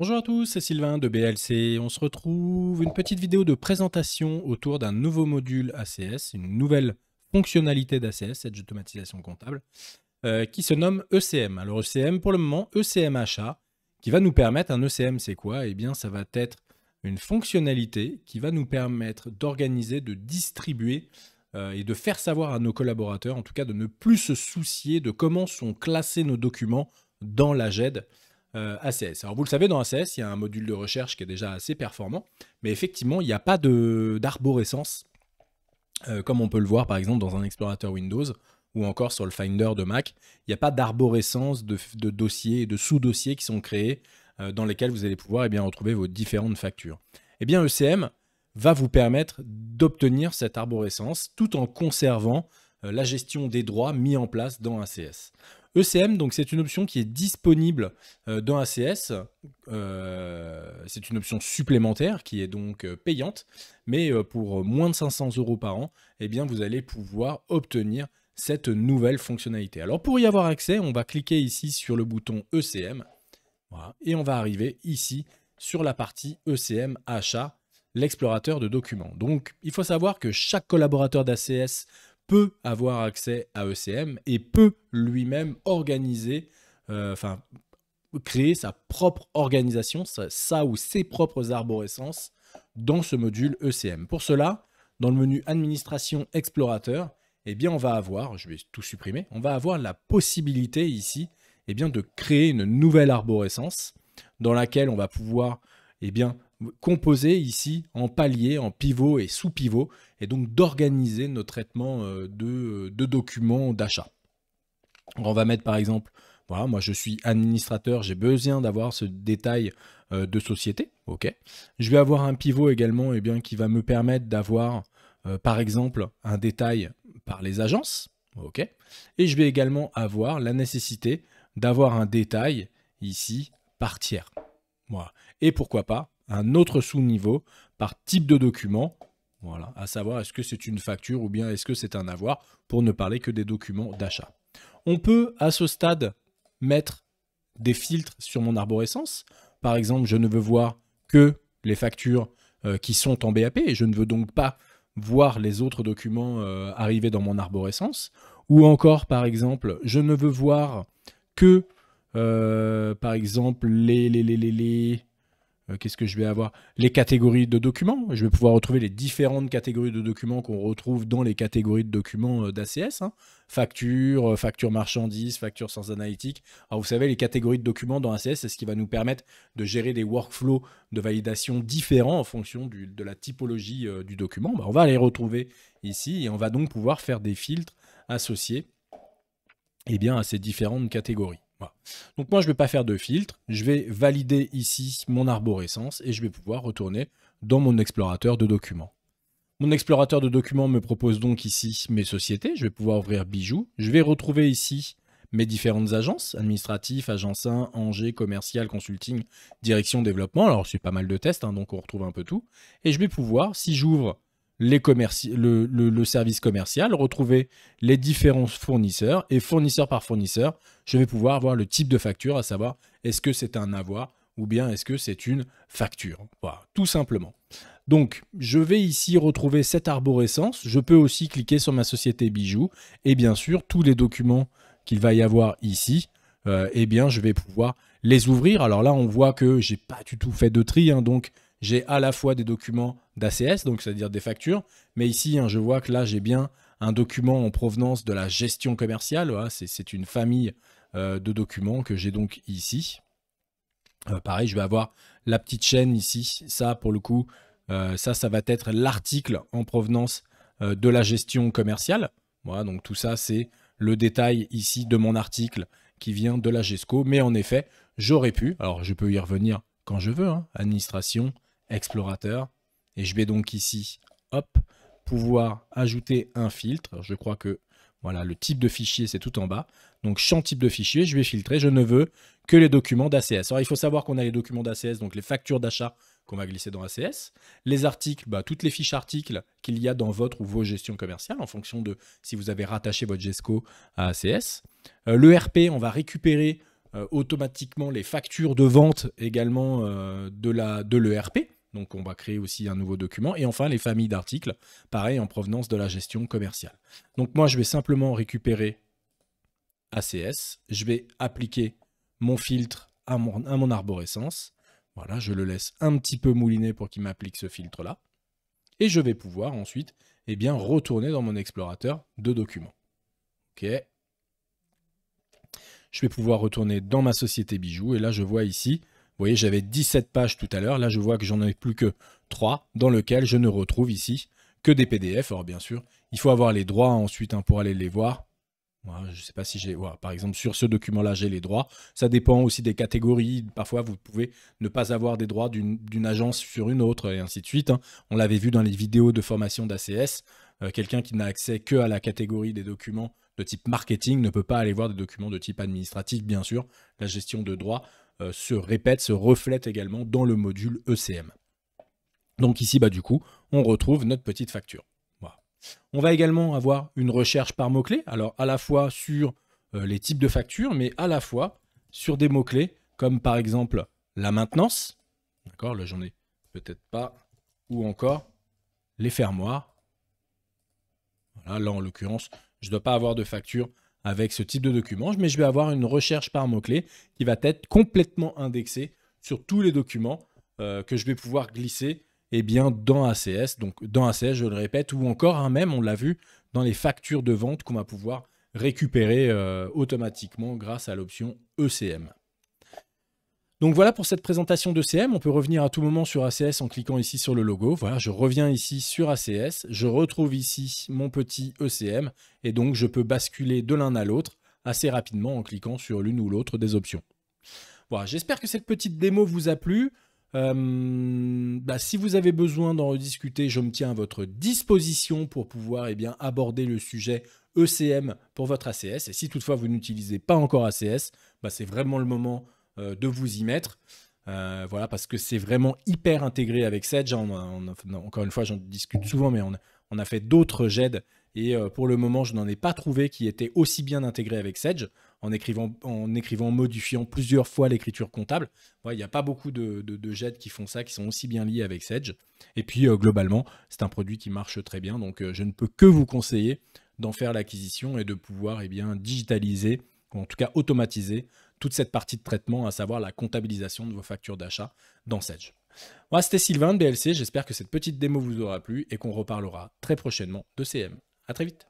Bonjour à tous, c'est Sylvain de BLC. On se retrouve une petite vidéo de présentation autour d'un nouveau module ACS, une nouvelle fonctionnalité d'ACS, cette automatisation comptable, euh, qui se nomme ECM. Alors ECM, pour le moment, ECM achat, qui va nous permettre, un ECM c'est quoi Eh bien ça va être une fonctionnalité qui va nous permettre d'organiser, de distribuer euh, et de faire savoir à nos collaborateurs, en tout cas de ne plus se soucier de comment sont classés nos documents dans la GED. Euh, ACS. Alors vous le savez, dans ACS, il y a un module de recherche qui est déjà assez performant, mais effectivement, il n'y a pas d'arborescence, euh, comme on peut le voir par exemple dans un explorateur Windows ou encore sur le Finder de Mac. Il n'y a pas d'arborescence de, de, dossiers de sous-dossiers qui sont créés euh, dans lesquels vous allez pouvoir et eh bien, retrouver vos différentes factures. Eh bien, ECM va vous permettre d'obtenir cette arborescence tout en conservant euh, la gestion des droits mis en place dans ACS. ECM, donc c'est une option qui est disponible euh, dans ACS. Euh, c'est une option supplémentaire qui est donc payante, mais pour moins de 500 euros par an, eh bien vous allez pouvoir obtenir cette nouvelle fonctionnalité. Alors pour y avoir accès, on va cliquer ici sur le bouton ECM et on va arriver ici sur la partie ECM achat, l'explorateur de documents. Donc il faut savoir que chaque collaborateur d'ACS peut avoir accès à ECM et peut lui-même organiser, euh, enfin, créer sa propre organisation, sa ou ses propres arborescences dans ce module ECM. Pour cela, dans le menu Administration Explorateur, eh bien, on va avoir, je vais tout supprimer, on va avoir la possibilité ici eh bien, de créer une nouvelle arborescence dans laquelle on va pouvoir eh bien, composé ici en paliers, en pivots et sous-pivots, et donc d'organiser nos traitements euh, euh, de, documents d'achat. On va mettre par exemple, voilà, moi je suis administrateur, j'ai besoin d'avoir ce détail euh, de société, ok. Je vais avoir un pivot également et eh bien, qui va me permettre d'avoir par exemple un détail par les agences, ok. Et je vais également avoir la nécessité d'avoir un détail ici par tiers. Et pourquoi pas un autre sous-niveau par type de document, voilà, à savoir est-ce que c'est une facture ou bien est-ce que c'est un avoir, pour ne parler que des documents d'achat. On peut à ce stade mettre des filtres sur mon arborescence. Par exemple, je ne veux voir que les factures euh, qui sont en BAP et je ne veux donc pas voir les autres documents arrivés euh, arriver dans mon arborescence. Ou encore, par exemple, je ne veux voir que, euh, par exemple, les, les, les euh, qu'est-ce que je vais avoir Les catégories de documents. Je vais pouvoir retrouver les différentes catégories de documents qu'on retrouve dans les catégories de documents euh, d'ACS. factures, hein. Facture, euh, facture factures facture sans analytique. Alors vous savez, les catégories de documents dans ACS, c'est ce qui va nous permettre de gérer des workflows de validation différents en fonction de la typologie du document. Bah, on va les retrouver ici et on va donc pouvoir faire des filtres associés eh bien, à ces différentes catégories. Donc moi, je ne vais pas faire de filtre. Je vais valider ici mon arborescence et je vais pouvoir retourner dans mon explorateur de documents. Mon explorateur de documents me propose donc ici mes sociétés. Je vais pouvoir ouvrir bijoux. Je vais retrouver ici mes différentes agences, administratif, agence 1, Angers, commercial, consulting, direction, développement. Alors, c'est pas mal de tests, hein, donc on retrouve un peu tout. Et je vais pouvoir, si j'ouvre les le, service commercial, retrouver les différents fournisseurs et fournisseur par fournisseur, je vais pouvoir voir le type de facture, à savoir est-ce que c'est un avoir ou bien est-ce que c'est une facture. Voilà, tout simplement. Donc, je vais ici retrouver cette arborescence. Je peux aussi cliquer sur ma société bijoux et bien sûr, tous les documents qu'il va y avoir ici, euh, eh bien, je vais pouvoir les ouvrir. Alors là, on voit que j'ai pas du tout fait de tri, hein, donc j'ai à la fois des documents d'ACS, donc c'est-à-dire des factures, mais ici, hein, je vois que là, j'ai bien un document en provenance de la gestion commerciale. c'est une famille euh, de documents que j'ai donc ici. Euh, pareil, je vais avoir la petite chaîne ici. Ça, pour le coup, euh, ça, ça va être l'article en provenance de la gestion commerciale. Voilà, donc tout ça, c'est le détail ici de mon article qui vient de la GESCO. Mais en effet, j'aurais pu, alors je peux y revenir quand je veux, hein, administration, explorateur. Et je vais donc ici, hop, pouvoir ajouter un filtre. Je crois que voilà, le type de fichier, c'est tout en bas. Donc, champ type de fichier, je vais filtrer. Je ne veux que les documents d'ACS. Alors, il faut savoir qu'on a les documents d'ACS, donc les factures d'achat qu'on va glisser dans ACS. Les articles, bah, toutes les fiches articles qu'il y a dans votre ou vos gestions commerciales, en fonction de si vous avez rattaché votre GESCO à ACS. Euh, le RP, on va récupérer euh, automatiquement les factures de vente également euh, de l'ERP. Donc on va créer aussi un nouveau document. Et enfin, les familles d'articles, pareil, en provenance de la gestion commerciale. Donc moi, je vais simplement récupérer ACS. Je vais appliquer mon filtre à mon, arborescence. Voilà, je le laisse un petit peu mouliner pour qu'il m'applique ce filtre-là. Et je vais pouvoir ensuite eh bien, retourner dans mon explorateur de documents. OK je vais pouvoir retourner dans ma société bijoux et là je vois ici vous voyez, j'avais 17 pages tout à l'heure. Là, je vois que j'en ai plus que 3, dans lequel je ne retrouve ici que des PDF. Alors, bien sûr, il faut avoir les droits ensuite hein, pour aller les voir. je ne sais pas si j'ai. par exemple, sur ce document-là, j'ai les droits. Ça dépend aussi des catégories. Parfois, vous pouvez ne pas avoir des droits d'une agence sur une autre, et ainsi de suite. Hein. On l'avait vu dans les vidéos de formation d'ACS. Euh, quelqu'un qui n'a accès que à la catégorie des documents de type marketing ne peut pas aller voir des documents de type administratif, bien sûr, la gestion de droits euh, se répète, se reflète également dans le module ECM. Donc ici, bah, du coup, on retrouve notre petite facture. On va également avoir une recherche par mots-clés, alors à la fois sur euh, les types de factures, mais à la fois sur des mots-clés comme par exemple la maintenance, d'accord, là j'en ai peut-être pas, ou encore les fermoirs. Voilà, là en l'occurrence, je ne dois pas avoir de facture avec ce type de document, mais je vais avoir une recherche par mot-clé qui va être complètement indexée sur tous les documents euh, que je vais pouvoir glisser et eh bien, dans ACS. Donc dans ACS, je le répète, ou encore un même, on l'a vu, dans les factures de vente qu'on va pouvoir récupérer euh, automatiquement grâce à l'option ECM. Donc voilà pour cette présentation d'ECM. On peut revenir à tout moment sur ACS en cliquant ici sur le logo. Voilà, je reviens ici sur ACS, je retrouve ici mon petit ECM et donc je peux basculer de l'un à l'autre assez rapidement en cliquant sur l'une ou l'autre des options. Voilà, j'espère que cette petite démo vous a plu. Euh, bah, si vous avez besoin d'en rediscuter, je me tiens à votre disposition pour pouvoir eh bien, aborder le sujet ECM pour votre ACS. Et si toutefois vous n'utilisez pas encore ACS, bah, c'est vraiment le moment euh, de vous y mettre. Euh, voilà, parce que c'est vraiment hyper intégré avec Sedge. Hein. encore une fois, j'en discute souvent, mais on, a fait d'autres GED. Et euh, pour le moment, je n'en ai pas trouvé qui était aussi bien intégré avec Sedge, en écrivant, en écrivant, modifiant plusieurs fois l'écriture comptable. Il n'y a pas beaucoup de, de, qui font ça, qui sont aussi bien liés avec Sedge. Et puis, globalement, c'est un produit qui marche très bien. Donc, je ne peux que vous conseiller d'en faire l'acquisition et de pouvoir eh bien, digitaliser, ou en tout cas automatiser, toute cette partie de traitement, à savoir la comptabilisation de vos factures d'achat dans Sage. Moi, c'était Sylvain de BLC, j'espère que cette petite démo vous aura plu et qu'on reparlera très prochainement de CM. À très vite